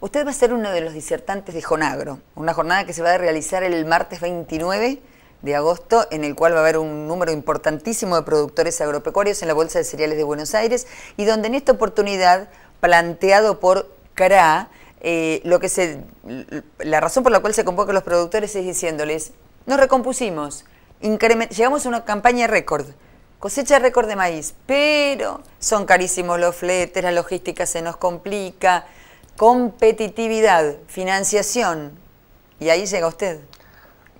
Usted va a ser uno de los disertantes de Jonagro, una jornada que se va a realizar el martes 29 de agosto, en el cual va a haber un número importantísimo de productores agropecuarios en la Bolsa de Cereales de Buenos Aires y donde en esta oportunidad, planteado por CRA, eh, la razón por la cual se convoca los productores es diciéndoles, nos recompusimos, llegamos a una campaña récord, cosecha récord de maíz, pero son carísimos los fletes, la logística se nos complica, competitividad, financiación, y ahí llega usted.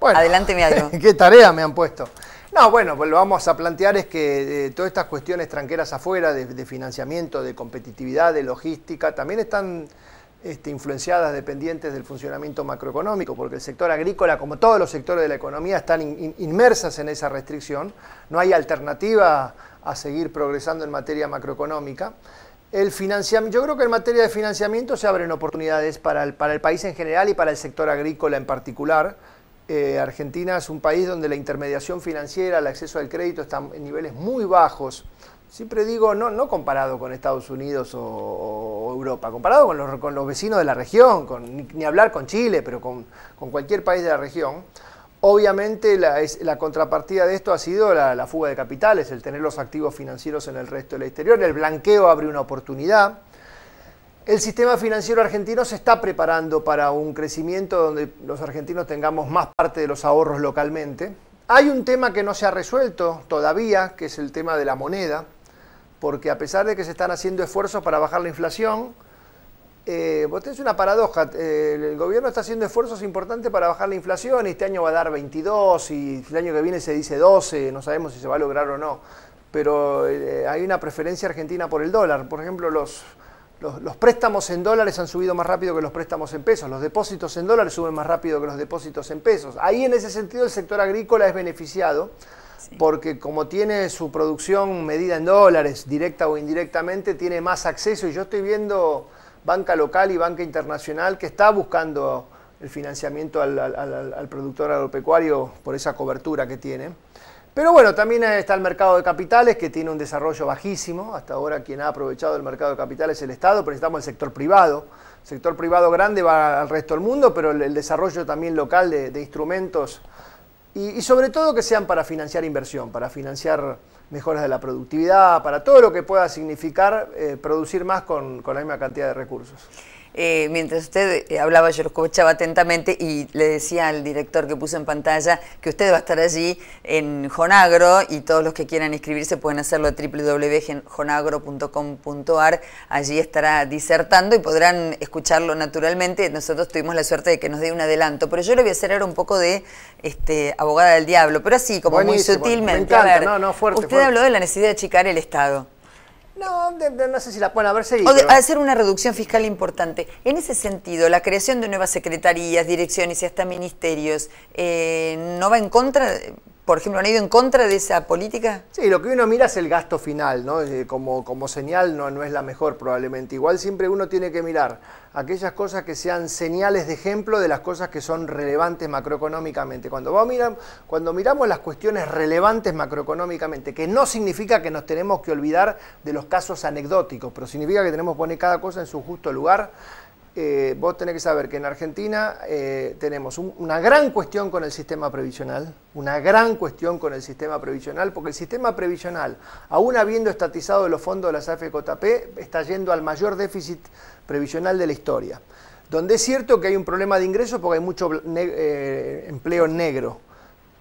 Bueno, Adelante, mi algo. ¿Qué tarea me han puesto? No, bueno, pues lo vamos a plantear es que eh, todas estas cuestiones tranqueras afuera, de financiamiento, de competitividad, de logística, también están este, influenciadas, dependientes del funcionamiento macroeconómico, porque el sector agrícola, como todos los sectores de la economía, están inmersas en esa restricción, no hay alternativa a seguir progresando en materia macroeconómica. El yo creo que en materia de financiamiento se abren oportunidades para el, para el país en general y para el sector agrícola en particular. Eh, Argentina es un país donde la intermediación financiera, el acceso al crédito están en niveles muy bajos siempre digo, no, no comparado con Estados Unidos o, Europa, comparado con los, vecinos de la región, ni, hablar con Chile, pero con, cualquier país de la región, obviamente la, la contrapartida de esto ha sido la, la, fuga de capitales, el tener los activos financieros en el resto del exterior, el blanqueo abre una oportunidad. El sistema financiero argentino se está preparando para un crecimiento donde los argentinos tengamos más parte de los ahorros localmente. Hay un tema que no se ha resuelto todavía, que es el tema de la moneda porque a pesar de que se están haciendo esfuerzos para bajar la inflación, eh, vos una paradoja, eh, el gobierno está haciendo esfuerzos importantes para bajar la inflación este año va a dar 22 y el año que viene se dice 12, no sabemos si se va a lograr o no, pero eh, hay una preferencia argentina por el dólar. Por ejemplo, los, los, préstamos en dólares han subido más rápido que los préstamos en pesos, los depósitos en dólares suben más rápido que los depósitos en pesos. Ahí en ese sentido el sector agrícola es beneficiado porque como tiene su producción medida en dólares, directa o indirectamente, tiene más acceso y yo estoy viendo banca local y banca internacional que está buscando el financiamiento al, productor agropecuario por esa cobertura que tiene. Pero bueno, también está el mercado de capitales que tiene un desarrollo bajísimo. Hasta ahora quien ha aprovechado el mercado de capitales es el Estado, pero necesitamos el sector privado. El sector privado grande va al resto del mundo, pero el, desarrollo también local de instrumentos y, sobre todo que sean para financiar inversión, para financiar mejoras de la productividad, para todo lo que pueda significar eh, producir más con, con la misma cantidad de recursos. Eh, mientras usted eh, hablaba, yo lo escuchaba atentamente y le decía al director que puso en pantalla que usted va a estar allí en Jonagro y todos los que quieran inscribirse pueden hacerlo a www.jonagro.com.ar. Allí estará disertando y podrán escucharlo naturalmente. Nosotros tuvimos la suerte de que nos dé un adelanto, pero yo le voy a hacer ahora un poco de este, abogada del diablo, pero así, como muy sutilmente. usted habló de la necesidad de achicar el Estado. No, no sé si la pueden haber seguido. O de hacer una reducción fiscal importante. En ese sentido, la creación de nuevas secretarías, direcciones y hasta ministerios, eh, ¿no va en contra, por ejemplo, han ido en contra de esa política? Sí, lo que uno mira es el gasto final, ¿no? Eh, como, como señal no, no es la mejor probablemente. Igual siempre uno tiene que mirar aquellas cosas que sean señales de ejemplo de las cosas que son relevantes macroeconómicamente. Cuando, vamos, cuando miramos las cuestiones relevantes macroeconómicamente, que no significa que nos tenemos que olvidar de los casos anecdóticos, pero significa que tenemos que poner cada cosa en su justo lugar, eh, vos tenés que saber que en Argentina eh, tenemos una gran cuestión con el sistema previsional, una gran cuestión con el sistema previsional, porque el sistema previsional, aún habiendo estatizado los fondos de las AFJP, está yendo al mayor déficit previsional de la historia. Donde es cierto que hay un problema de ingresos porque hay mucho eh, empleo negro,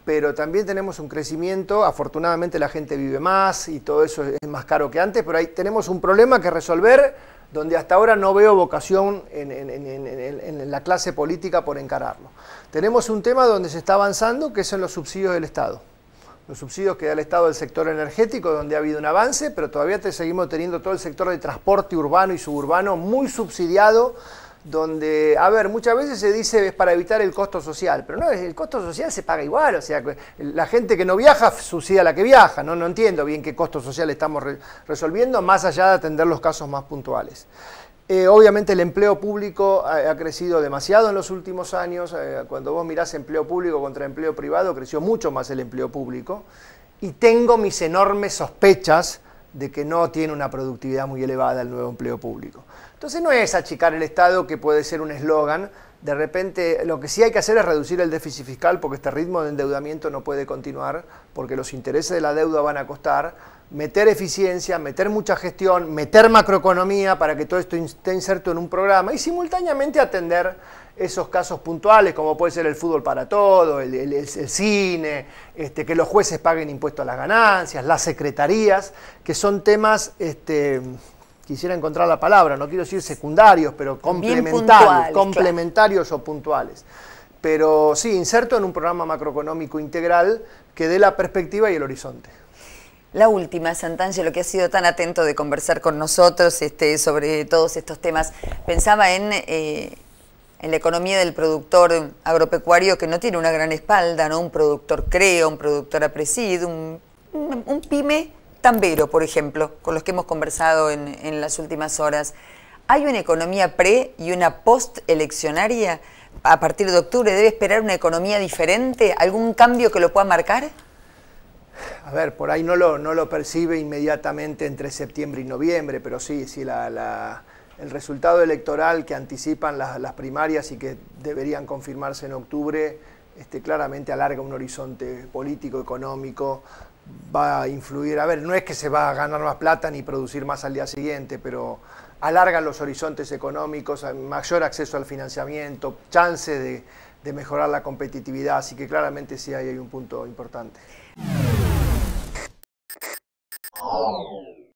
pero también tenemos un crecimiento, afortunadamente la gente vive más y todo eso es más caro que antes, pero ahí tenemos un problema que resolver donde hasta ahora no veo vocación en, la clase política por encararlo. Tenemos un tema donde se está avanzando, que son los subsidios del Estado. Los subsidios que da el Estado al sector energético, donde ha habido un avance, pero todavía te seguimos teniendo todo el sector de transporte urbano y suburbano muy subsidiado donde, a ver, muchas veces se dice es para evitar el costo social, pero no, el costo social se paga igual, o sea, la gente que no viaja sucede a la que viaja, ¿no? no entiendo bien qué costo social estamos resolviendo, más allá de atender los casos más puntuales. Eh, obviamente el empleo público ha, crecido demasiado en los últimos años, eh, cuando vos mirás empleo público contra empleo privado, creció mucho más el empleo público, y tengo mis enormes sospechas de que no tiene una productividad muy elevada el nuevo empleo público. Entonces no es achicar el Estado, que puede ser un eslogan, de repente, lo que sí hay que hacer es reducir el déficit fiscal porque este ritmo de endeudamiento no puede continuar, porque los intereses de la deuda van a costar. Meter eficiencia, meter mucha gestión, meter macroeconomía para que todo esto esté inserto en un programa y simultáneamente atender esos casos puntuales, como puede ser el fútbol para todo, el, cine, este, que los jueces paguen impuestos a las ganancias, las secretarías, que son temas... Este, quisiera encontrar la palabra, no quiero decir secundarios, pero complementarios, complementarios o puntuales. Pero sí, inserto en un programa macroeconómico integral que dé la perspectiva y el horizonte. La última, Santangelo, que ha sido tan atento de conversar con nosotros este, sobre todos estos temas. Pensaba en, eh, en la economía del productor agropecuario que no tiene una gran espalda, ¿no? Un productor CREO, un productor apresido, un, un pyme Tambero, por ejemplo, con los que hemos conversado en, las últimas horas, ¿hay una economía pre y una post-eleccionaria? A partir de octubre, ¿debe esperar una economía diferente? ¿Algún cambio que lo pueda marcar? A ver, por ahí no lo, no lo percibe inmediatamente entre septiembre y noviembre, pero sí, sí, el resultado electoral que anticipan las, primarias y que deberían confirmarse en octubre este, claramente alarga un horizonte político, económico, va a influir. A ver, no es que se va a ganar más plata ni producir más al día siguiente, pero alarga los horizontes económicos, mayor acceso al financiamiento, chance de, mejorar la competitividad. Así que claramente sí hay un punto importante.